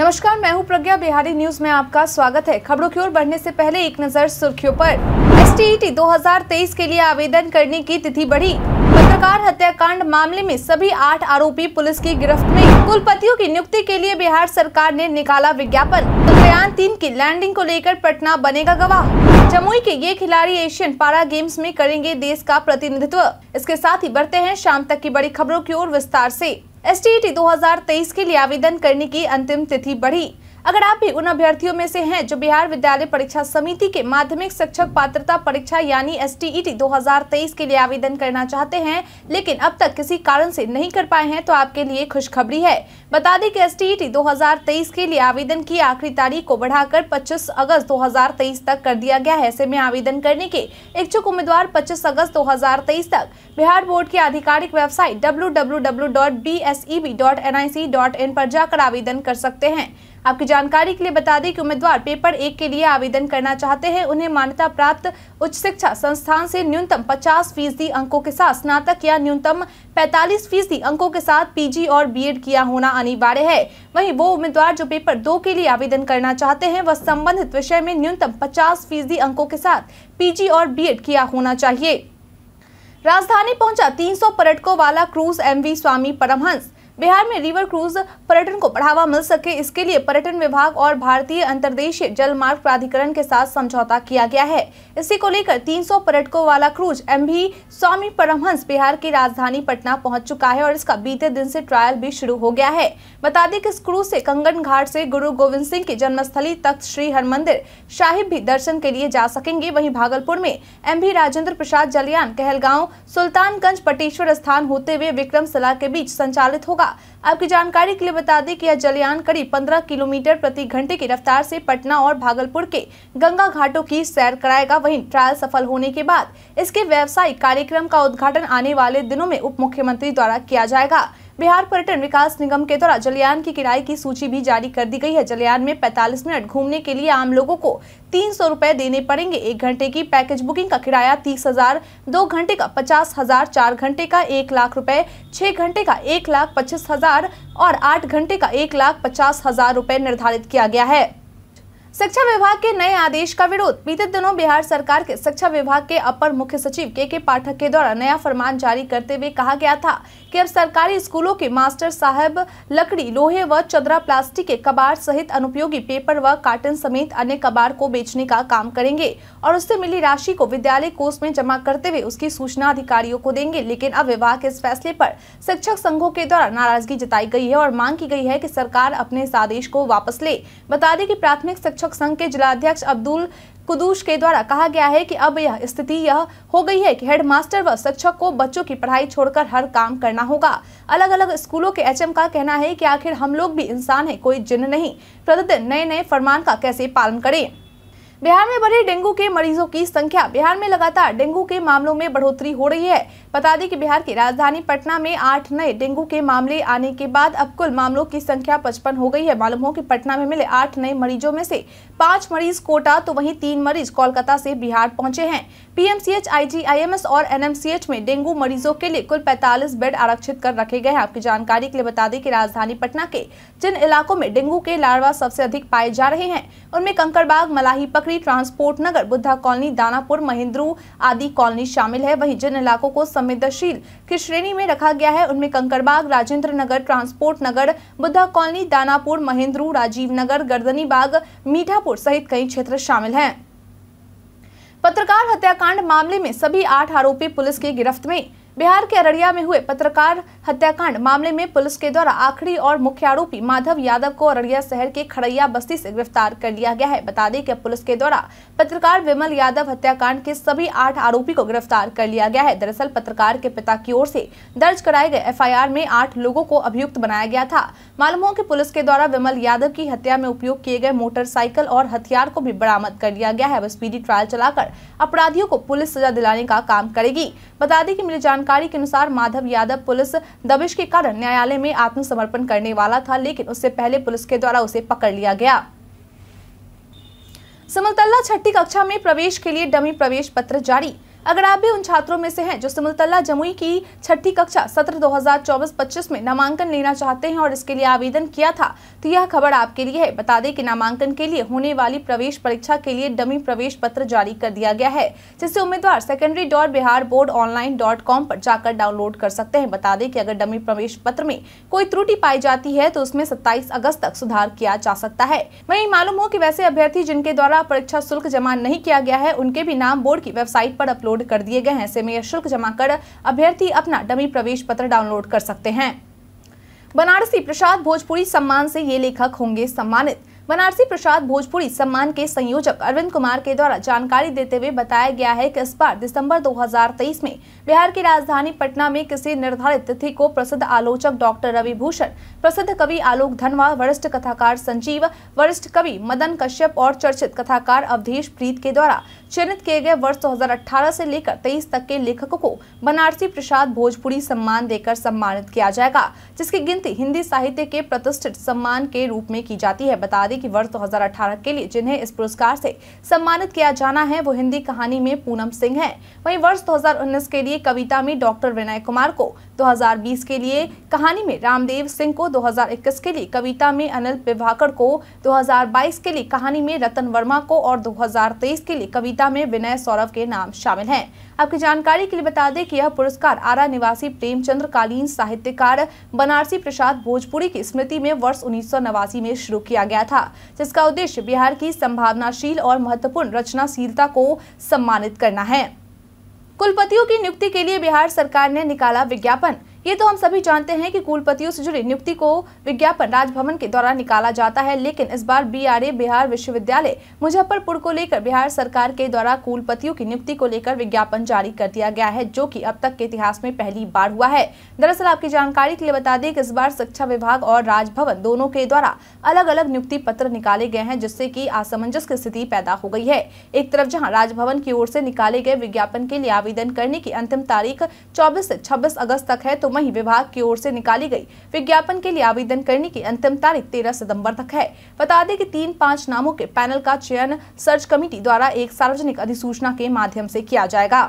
नमस्कार मैं हूं प्रज्ञा बिहारी न्यूज में आपका स्वागत है खबरों की ओर बढ़ने से पहले एक नजर सुर्खियों पर एसटीईटी 2023 के लिए आवेदन करने की तिथि बढ़ी पत्रकार हत्याकांड मामले में सभी आठ आरोपी पुलिस की गिरफ्त में कुलपतियों की नियुक्ति के लिए बिहार सरकार ने निकाला विज्ञापन चंद्रयान तो तीन की लैंडिंग को लेकर पटना बनेगा गवाह जमुई के ये खिलाड़ी एशियन पारा गेम्स में करेंगे देश का प्रतिनिधित्व इसके साथ ही बढ़ते हैं शाम तक की बड़ी खबरों की ओर विस्तार ऐसी एस 2023 के लिए आवेदन करने की अंतिम तिथि बढ़ी अगर आप भी उन अभ्यर्थियों में से हैं जो बिहार विद्यालय परीक्षा समिति के माध्यमिक शिक्षक पात्रता परीक्षा यानी एस e 2023 के लिए आवेदन करना चाहते हैं लेकिन अब तक किसी कारण से नहीं कर पाए हैं तो आपके लिए खुशखबरी है बता दें कि एस e 2023 के लिए आवेदन की आखिरी तारीख को बढ़ाकर 25 अगस्त 2023 तक कर दिया गया है ऐसे में आवेदन करने के इच्छुक उम्मीदवार पच्चीस अगस्त दो तक बिहार बोर्ड की आधिकारिक वेबसाइट डब्ल्यू e पर जाकर आवेदन कर सकते हैं आपकी जानकारी के लिए बता दें कि उम्मीदवार पेपर एक के लिए आवेदन करना चाहते हैं उन्हें मान्यता प्राप्त उच्च शिक्षा संस्थान से न्यूनतम पचास फीसदी अंकों के साथ स्नातक या न्यूनतम 45 फीसदी अंकों के साथ पीजी और बीएड किया होना अनिवार्य है वहीं वो उम्मीदवार जो पेपर दो के लिए आवेदन करना चाहते हैं वह संबंधित विषय में न्यूनतम पचास फीसदी अंकों के साथ पीजी और बी किया होना चाहिए राजधानी पहुंचा 300 पर्यटकों वाला क्रूज एमवी स्वामी परमहंस बिहार में रिवर क्रूज पर्यटन को बढ़ावा मिल सके इसके लिए पर्यटन विभाग और भारतीय अंतरदेशीय जल मार्ग प्राधिकरण के साथ समझौता किया गया है इसी को लेकर 300 पर्यटकों वाला क्रूज एम भी स्वामी परमहंस बिहार की राजधानी पटना पहुंच चुका है और इसका बीते दिन से ट्रायल भी शुरू हो गया है बता दें कि इस क्रूज से कंगन घाट से गुरु गोविंद सिंह की जन्मस्थली तख्त श्री हरमंदिर साहिब भी दर्शन के लिए जा सकेंगे वहीं भागलपुर में एम भी राजेंद्र प्रसाद जलियान कहलगांव सुल्तानगंज पटेश्वर स्थान होते हुए विक्रम सलाह के बीच संचालित होगा होगा आपकी जानकारी के लिए बता दें कि यह जलयान करीब 15 किलोमीटर प्रति घंटे की रफ्तार से पटना और भागलपुर के गंगा घाटों की सैर कराएगा वहीं ट्रायल सफल होने के बाद इसके व्यावसायिक कार्यक्रम का उद्घाटन आने वाले दिनों में उप मुख्यमंत्री द्वारा किया जाएगा बिहार पर्यटन विकास निगम के द्वारा जलयान की किराए की सूची भी जारी कर दी गई है जलयान में 45 मिनट घूमने के लिए आम लोगों को तीन सौ रूपए देने पड़ेंगे एक घंटे की पैकेज बुकिंग का किराया तीस हजार दो घंटे का पचास हजार चार घंटे का एक लाख रुपए छह घंटे का एक लाख पच्चीस हजार और आठ घंटे का एक लाख पचास हजार रुपए निर्धारित किया गया है शिक्षा विभाग के नए आदेश का विरोध बीते दिनों बिहार सरकार के शिक्षा विभाग के अपर मुख्य सचिव के के पाठक के द्वारा नया फरमान जारी करते हुए कहा गया था कि अब सरकारी स्कूलों के मास्टर साहब लकड़ी लोहे व चदरा प्लास्टिक के कबाड़ सहित अनुपयोगी पेपर व कार्टन समेत अन्य कबाड़ को बेचने का काम करेंगे और उससे मिली राशि को विद्यालय कोष में जमा करते हुए उसकी सूचना अधिकारियों को देंगे लेकिन अब विभाग के इस फैसले पर शिक्षक संघों के द्वारा नाराजगी जताई गई है और मांग की गई है की सरकार अपने इस आदेश को वापस ले बता दें की प्राथमिक शिक्षक शिक्षक संघ के जिलाध्यक्ष अब्दुल कुदूश के द्वारा कहा गया है कि अब यह स्थिति यह हो गई है कि हेडमास्टर व शिक्षक को बच्चों की पढ़ाई छोड़कर हर काम करना होगा अलग अलग स्कूलों के एचएम का कहना है कि आखिर हम लोग भी इंसान हैं कोई जिन नहीं प्रतिदिन नए नए फरमान का कैसे पालन करें बिहार में बढ़े डेंगू के मरीजों की संख्या बिहार में लगातार डेंगू के मामलों में बढ़ोतरी हो रही है बता दें कि बिहार की राजधानी पटना में आठ नए डेंगू के मामले आने के बाद अब कुल मामलों की संख्या पचपन हो गई है मालूम हो कि पटना में मिले आठ नए मरीजों में से पांच मरीज कोटा तो वहीं तीन मरीज कोलकाता से बिहार पहुंचे हैं पीएमसीएच आई और एनएमसीएच में डेंगू मरीजों के लिए कुल पैतालीस बेड आरक्षित कर रखे गए हैं आपकी जानकारी के लिए बता दें की राजधानी पटना के जिन इलाकों में डेंगू के लार्वा सबसे अधिक पाए जा रहे हैं उनमें कंकड़बाग मलाही पकड़ पोखरी ट्रांसपोर्ट नगर बुद्धा कॉलोनी दानापुर महेंद्रू आदि कॉलोनी शामिल है वहीं जिन इलाकों को संवेदनशील की श्रेणी में रखा गया है उनमें कंकड़बाग राजेंद्र नगर ट्रांसपोर्ट नगर बुद्धा कॉलोनी दानापुर महेंद्रू राजीव नगर गर्दनी बाग मीठापुर सहित कई क्षेत्र शामिल है पत्रकार हत्याकांड मामले में सभी आठ आरोपी पुलिस की गिरफ्त में बिहार के अररिया में हुए पत्रकार हत्याकांड मामले में पुलिस के द्वारा आखिरी और मुख्य आरोपी माधव यादव को अररिया शहर के खड़ैया बस्ती से गिरफ्तार कर लिया गया है बता दें कि पुलिस के द्वारा पत्रकार विमल यादव हत्याकांड के सभी आठ आरोपी को गिरफ्तार कर लिया गया है दरअसल पत्रकार के पिता की ओर से दर्ज कराए गए एफ में आठ लोगों को अभियुक्त बनाया गया था मालूम हो की पुलिस के द्वारा विमल यादव की हत्या में उपयोग किए गए मोटरसाइकिल और हथियार को भी बरामद कर लिया गया है स्पीडी ट्रायल चलाकर अपराधियों को पुलिस सजा दिलाने का काम करेगी बता दें की मिली जानकारी के अनुसार माधव यादव पुलिस दबिश के कारण न्यायालय में आत्मसमर्पण करने वाला था लेकिन उससे पहले पुलिस के द्वारा उसे पकड़ लिया गया समलतल्ला छठी कक्षा में प्रवेश के लिए डमी प्रवेश पत्र जारी अगर आप भी उन छात्रों में से हैं जो सिमलतला जमुई की छठी कक्षा सत्र 2024-25 में नामांकन लेना चाहते हैं और इसके लिए आवेदन किया था तो यह खबर आपके लिए है बता दें कि नामांकन के लिए होने वाली प्रवेश परीक्षा के लिए डमी प्रवेश पत्र जारी कर दिया गया है जिससे उम्मीदवार secondary dot Bihar board online dot com पर जाकर डाउनलोड कर सकते हैं बता दें कि अगर डमी प्रवेश पत्र में कोई त्रुटि पाई जाती है तो उसमें सत्ताईस अगस्त तक सुधार किया जा सकता है वही मालूम हो की वैसे अभ्यर्थी जिनके द्वारा परीक्षा शुल्क जमा नहीं किया गया है उनके भी नाम बोर्ड की वेबसाइट आरोप अपलोड अपलोड कर दिए गए हैं ऐसे में यह शुल्क जमा कर अभ्यर्थी अपना डमी प्रवेश पत्र डाउनलोड कर सकते हैं बनारसी प्रसाद भोजपुरी सम्मान से ये लेखक होंगे सम्मानित बनारसी प्रसाद भोजपुरी सम्मान के संयोजक अरविंद कुमार के द्वारा जानकारी देते हुए बताया गया है कि इस बार दिसंबर 2023 में बिहार की राजधानी पटना में किसी निर्धारित तिथि को प्रसिद्ध आलोचक डॉक्टर रवि भूषण प्रसिद्ध कवि आलोक धनवा वरिष्ठ कथाकार संजीव वरिष्ठ कवि मदन कश्यप और चर्चित कथाकार अवधेश प्रीत के द्वारा चयनित किए गए वर्ष दो से लेकर तेईस तक के लेखकों को बनारसी प्रसाद भोजपुरी सम्मान देकर सम्मानित किया जाएगा जिसकी गिनती हिंदी साहित्य के प्रतिष्ठित सम्मान के रूप में की जाती है बता दें कि वर्ष 2018 के लिए जिन्हें इस पुरस्कार से सम्मानित किया जाना है वो हिंदी कहानी में पूनम सिंह है वहीं वर्ष 2019 के लिए कविता में डॉक्टर विनय कुमार को 2020 के लिए कहानी में रामदेव सिंह को 2021 के लिए कविता में अनिल पिभाकर को 2022 के लिए कहानी में रतन वर्मा को और 2023 के लिए कविता में विनय सौरभ के नाम शामिल हैं आपकी जानकारी के लिए बता दें कि यह पुरस्कार आरा निवासी प्रेमचंद्र कालीन साहित्यकार बनारसी प्रसाद भोजपुरी की स्मृति में वर्ष उन्नीस में शुरू किया गया था जिसका उद्देश्य बिहार की संभावनाशील और महत्वपूर्ण रचनाशीलता को सम्मानित करना है कुलपतियों की नियुक्ति के लिए बिहार सरकार ने निकाला विज्ञापन ये तो हम सभी जानते हैं कि कुलपतियों से जुड़ी नियुक्ति को विज्ञापन राजभवन के द्वारा निकाला जाता है लेकिन इस बार बीआरए बिहार विश्वविद्यालय मुजफ्फरपुर को लेकर बिहार सरकार के द्वारा कुलपतियों की नियुक्ति को लेकर विज्ञापन जारी कर दिया गया है जो की अब तक के इतिहास में पहली बार हुआ है दरअसल आपकी जानकारी के लिए बता दें कि इस बार शिक्षा विभाग और राजभवन दोनों के द्वारा अलग अलग नियुक्ति पत्र निकाले गए हैं जिससे की असमंजस की स्थिति पैदा हो गई है एक तरफ जहाँ राजभवन की ओर से निकाले गए विज्ञापन के लिए आवेदन करने की अंतिम तारीख चौबीस से छब्बीस अगस्त तक है तो वहीं विभाग की ओर से निकाली गई विज्ञापन के लिए आवेदन करने की अंतिम तारीख तेरह सितम्बर तक है बता दें कि तीन पाँच नामों के पैनल का चयन सर्च कमेटी द्वारा एक सार्वजनिक अधिसूचना के माध्यम से किया जाएगा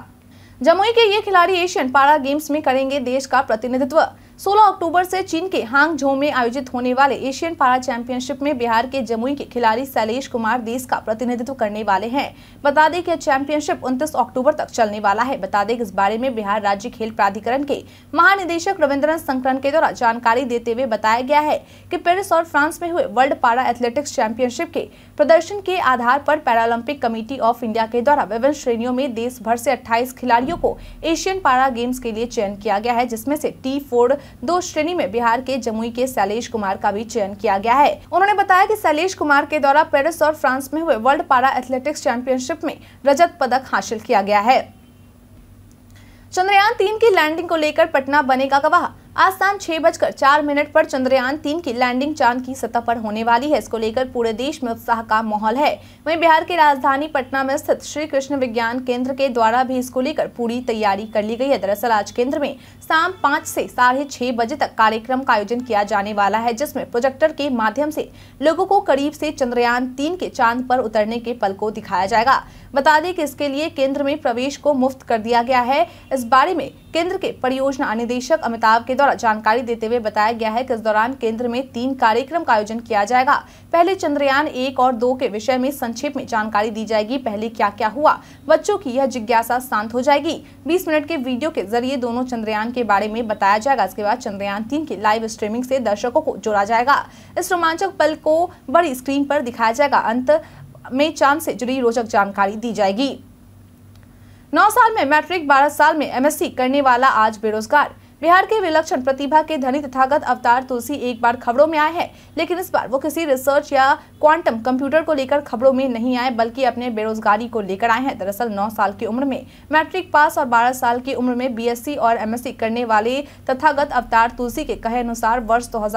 जमुई के ये खिलाड़ी एशियन पारा गेम्स में करेंगे देश का प्रतिनिधित्व 16 अक्टूबर से चीन के हांगझो में आयोजित होने वाले एशियन पारा चैंपियनशिप में बिहार के जमुई के खिलाड़ी शैलेश कुमार देश का प्रतिनिधित्व करने वाले हैं बता दें कि चैंपियनशिप 29 अक्टूबर तक चलने वाला है बता दें इस बारे में बिहार राज्य खेल प्राधिकरण के महानिदेशक रविन्द्रन संकरण के द्वारा जानकारी देते हुए बताया गया है की पेरिस और फ्रांस में हुए वर्ल्ड पारा एथलेटिक्स चैंपियनशिप के प्रदर्शन के आधार पर पैरालंपिक कमेटी ऑफ इंडिया के द्वारा विभिन्न श्रेणियों में देश भर से 28 खिलाड़ियों को एशियन पारा गेम्स के लिए चयन किया गया है जिसमें से टी फोर्ड दो श्रेणी में बिहार के जमुई के शैलेश कुमार का भी चयन किया गया है उन्होंने बताया की शैलेश कुमार के द्वारा पेरिस और फ्रांस में हुए वर्ल्ड पारा एथलेटिक्स चैंपियनशिप में रजत पदक हासिल किया गया है चंद्रयान तीन की लैंडिंग को लेकर पटना बनेगा गवाह आज शाम छह बजकर चार मिनट पर चंद्रयान तीन की लैंडिंग चांद की सतह पर होने वाली है इसको लेकर पूरे देश में उत्साह का माहौल है वहीं बिहार की राजधानी पटना में स्थित श्री कृष्ण विज्ञान केंद्र के द्वारा भी इसको लेकर पूरी तैयारी कर ली गई है दरअसल आज केंद्र में शाम पाँच से साढ़े छह बजे तक कार्यक्रम का आयोजन किया जाने वाला है जिसमे प्रोजेक्टर के माध्यम से लोगों को करीब से चंद्रयान तीन के चांद पर उतरने के पल को दिखाया जाएगा बता दें कि इसके लिए केंद्र में प्रवेश को मुफ्त कर दिया गया है इस बारे में केंद्र के परियोजना निदेशक अमिताभ के द्वारा जानकारी देते हुए बताया गया है कि इस दौरान केंद्र में तीन कार्यक्रम का आयोजन किया जाएगा पहले चंद्रयान एक और दो के विषय में संक्षेप में जानकारी दी जाएगी पहले क्या क्या हुआ बच्चों की यह जिज्ञासा शांत हो जाएगी बीस मिनट के वीडियो के जरिए दोनों चंद्रयान के बारे में बताया जाएगा इसके बाद चंद्रयान तीन की लाइव स्ट्रीमिंग ऐसी दर्शकों को जोड़ा जाएगा इस रोमांचक पल को बड़ी स्क्रीन आरोप दिखाया जाएगा अंत में चांद से जुड़ी रोचक जानकारी दी जाएगी नौ साल में मैट्रिक बारह साल में एमएससी करने वाला आज बेरोजगार बिहार के विलक्षण प्रतिभा के धनी तथागत अवतार तुलसी एक बार खबरों में आए हैं लेकिन इस बार वो किसी रिसर्च या क्वांटम कंप्यूटर को लेकर खबरों में नहीं आए बल्कि अपने बेरोजगारी को लेकर आए हैं दरअसल 9 साल की उम्र में मैट्रिक पास और 12 साल की उम्र में बीएससी और एमएससी करने वाले तथागत अवतार तुलसी के कहे अनुसार वर्ष दो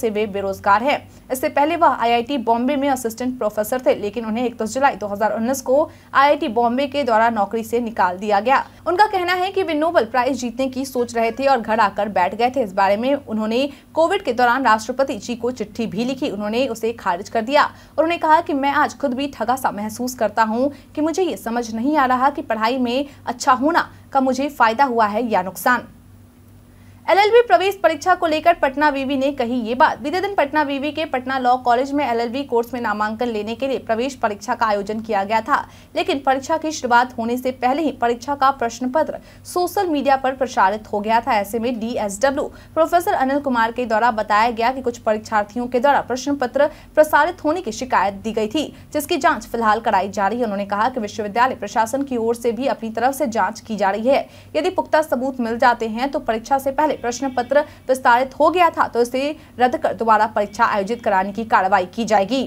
से वे बेरोजगार है इससे पहले वह आई बॉम्बे में असिस्टेंट प्रोफेसर थे लेकिन उन्हें इकतीस जुलाई दो को आई बॉम्बे के द्वारा नौकरी से निकाल दिया गया उनका कहना है की वे नोबल प्राइज जीतने की सोच रहे थे और घर आकर बैठ गए थे इस बारे में उन्होंने कोविड के दौरान राष्ट्रपति जी को चिट्ठी भी लिखी उन्होंने उसे खारिज कर दिया उन्होंने कहा कि मैं आज खुद भी ठगा सा महसूस करता हूँ कि मुझे ये समझ नहीं आ रहा कि पढ़ाई में अच्छा होना का मुझे फायदा हुआ है या नुकसान एलएलबी प्रवेश परीक्षा को लेकर पटना वीवी ने कही ये बात बीते दिन पटना वीवी के पटना लॉ कॉलेज में एलएलबी कोर्स में नामांकन लेने के लिए प्रवेश परीक्षा का आयोजन किया गया था लेकिन परीक्षा की शुरुआत होने से पहले ही परीक्षा का प्रश्न पत्र सोशल मीडिया पर प्रसारित हो गया था ऐसे में डीएसडब्ल्यू प्रोफेसर अनिल कुमार के द्वारा बताया गया की कुछ परीक्षार्थियों के द्वारा प्रश्न पत्र प्रसारित होने की शिकायत दी गई थी जिसकी जाँच फिलहाल कराई जा रही है उन्होंने कहा की विश्वविद्यालय प्रशासन की ओर से भी अपनी तरफ से जाँच की जा रही है यदि पुख्ता सबूत मिल जाते हैं तो परीक्षा से पहले प्रश्न पत्र विस्तारित हो गया था तो इसे रद्द कर दोबारा परीक्षा आयोजित कराने की कार्रवाई की जाएगी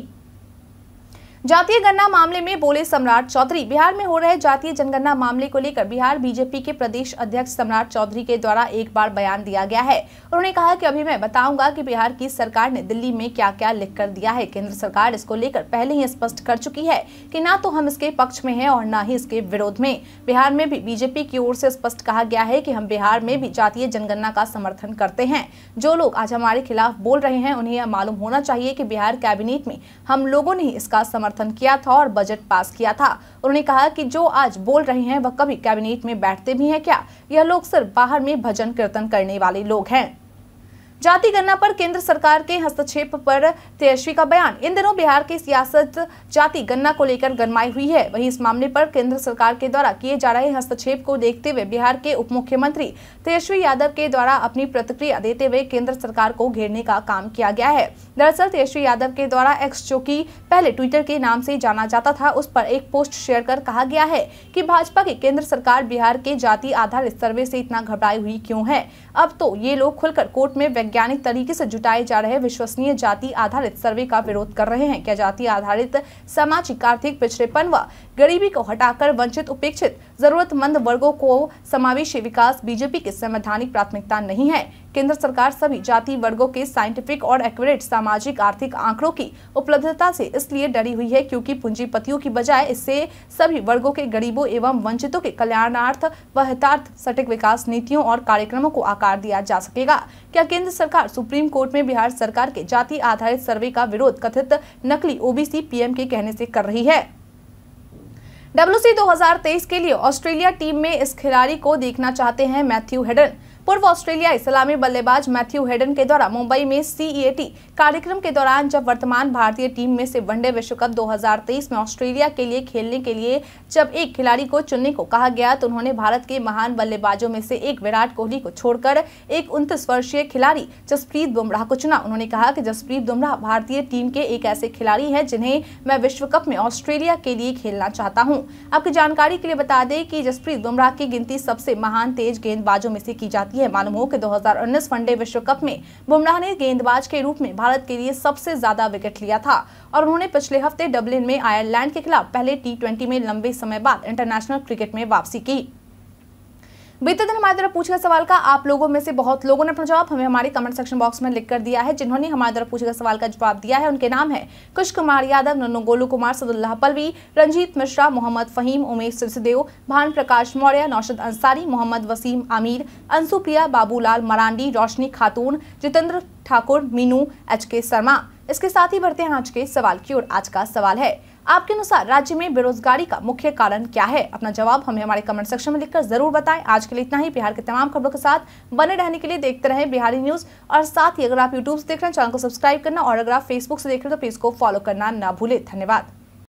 जातीय गणना मामले में बोले सम्राट चौधरी बिहार में हो रहे जातीय जनगणना मामले को लेकर बिहार बीजेपी के प्रदेश अध्यक्ष सम्राट चौधरी के द्वारा एक बार बयान दिया गया है उन्होंने कहा कि अभी मैं बताऊंगा कि बिहार की सरकार ने दिल्ली में क्या क्या लिख कर दिया है केंद्र सरकार इसको लेकर पहले ही स्पष्ट कर चुकी है की न तो हम इसके पक्ष में है और न ही इसके विरोध में बिहार में भी बीजेपी की ओर से स्पष्ट कहा गया है की हम बिहार में भी जातीय जनगणना का समर्थन करते हैं जो लोग आज हमारे खिलाफ बोल रहे हैं उन्हें यह मालूम होना चाहिए की बिहार कैबिनेट में हम लोगों ने इसका समर्थन समर्थन किया था और बजट पास किया था उन्होंने कहा कि जो आज बोल रहे हैं वह कभी कैबिनेट में बैठते भी हैं क्या यह लोग सिर्फ बाहर में भजन कीर्तन करने वाले लोग हैं जाति गणना पर केंद्र सरकार के हस्तक्षेप पर तेजस्वी का बयान इन दिनों बिहार की सियासत जाति गणना को लेकर गरमाई हुई है वहीं इस मामले पर केंद्र सरकार के द्वारा किए जा रहे हस्तक्षेप को देखते हुए बिहार के उप मुख्यमंत्री तेजस्वी यादव के द्वारा अपनी प्रतिक्रिया देते हुए केंद्र सरकार को घेरने का काम किया गया है दरअसल तेजस्वी यादव के द्वारा एक्स जो की पहले ट्विटर के नाम से जाना जाता था उस पर एक पोस्ट शेयर कर कहा गया है कि भाजपा की केंद्र सरकार बिहार के जाति आधारित सर्वे से इतना घबराई हुई क्यों है अब तो ये लोग खुलकर कोर्ट में वैज्ञानिक तरीके से जुटाए जा रहे विश्वसनीय जाति आधारित सर्वे का विरोध कर रहे हैं क्या जाति आधारित सामाजिक आर्थिक पिछड़ेपन व गरीबी को हटाकर वंचित उपेक्षित जरूरतमंद वर्गों को समावेशी विकास बीजेपी की संवैधानिक प्राथमिकता नहीं है केंद्र सरकार सभी जाति वर्गों के साइंटिफिक और एक्यूरेट सामाजिक आर्थिक आंकड़ों की उपलब्धता से इसलिए डरी हुई है क्योंकि पूंजीपतियों की बजाय इससे सभी वर्गों के गरीबों एवं वंचितों के कल्याणार्थ व हितार्थ सटीक विकास नीतियों और कार्यक्रमों को आकार दिया जा सकेगा क्या केंद्र सरकार सुप्रीम कोर्ट में बिहार सरकार के जाति आधारित सर्वे का विरोध कथित नकली ओबीसी पीएम के कहने ऐसी कर रही है डब्ल्यूसी 2023 के लिए ऑस्ट्रेलिया टीम में इस खिलाड़ी को देखना चाहते हैं मैथ्यू हेडन पूर्व ऑस्ट्रेलियाई सलामी बल्लेबाज मैथ्यू हेडन के द्वारा मुंबई में सीईएटी e कार्यक्रम के दौरान जब वर्तमान भारतीय टीम में से वनडे विश्व कप 2023 में ऑस्ट्रेलिया के लिए खेलने के लिए जब एक खिलाड़ी को चुनने को कहा गया तो उन्होंने भारत के महान बल्लेबाजों में से एक विराट कोहली को छोड़कर एक उनतीस वर्षीय खिलाड़ी जसप्रीत बुमराह को चुना उन्होंने कहा की जसप्रीत बुमराह भारतीय टीम के एक ऐसे खिलाड़ी है जिन्हें मैं विश्व कप में ऑस्ट्रेलिया के लिए खेलना चाहता हूँ आपकी जानकारी के लिए बता दें की जसप्रीत बुमराह की गिनती सबसे महान तेज गेंदबाजों में से की जाती जाती है मालूम हो कि 2019 वनडे विश्व कप में बुमराह ने गेंदबाज के रूप में भारत के लिए सबसे ज्यादा विकेट लिया था और उन्होंने पिछले हफ्ते डबलिन में आयरलैंड के खिलाफ पहले टी में लंबे समय बाद इंटरनेशनल क्रिकेट में वापसी की बीते दिन हमारे तरफ पूछे सवाल का आप लोगों में से बहुत लोगों ने अपना जवाब हमें हमारे कमेंट सेक्शन बॉक्स में लिख कर दिया है जिन्होंने हमारे तरफ पूछे सवाल का जवाब दिया है उनके नाम है कुश कुमार यादव नन्नू गोलू कुमार सदुल्लाह पलवी रंजीत मिश्रा मोहम्मद फहीम उमेश सिरसदेव भान प्रकाश मौर्य नौशद अंसारी मोहम्मद वसीम आमिर अंसुप्रिया बाबूलाल मरांडी रोशनी खातून जितेंद्र ठाकुर मीनू एच के शर्मा इसके साथ ही बढ़ते हैं आज के सवाल की ओर आज का सवाल है आपके अनुसार राज्य में बेरोजगारी का मुख्य कारण क्या है अपना जवाब हमें हमारे कमेंट सेक्शन में लिखकर जरूर बताएं आज के लिए इतना ही बिहार के तमाम खबरों के साथ बने रहने के लिए देखते रहें बिहारी न्यूज और साथ ही अगर आप यूट्यूब से देख रहे हैं चैनल को सब्सक्राइब करना और अगर आप फेसबुक से देख रहे हैं तो पेज को फॉलो करना ना भूलें धन्यवाद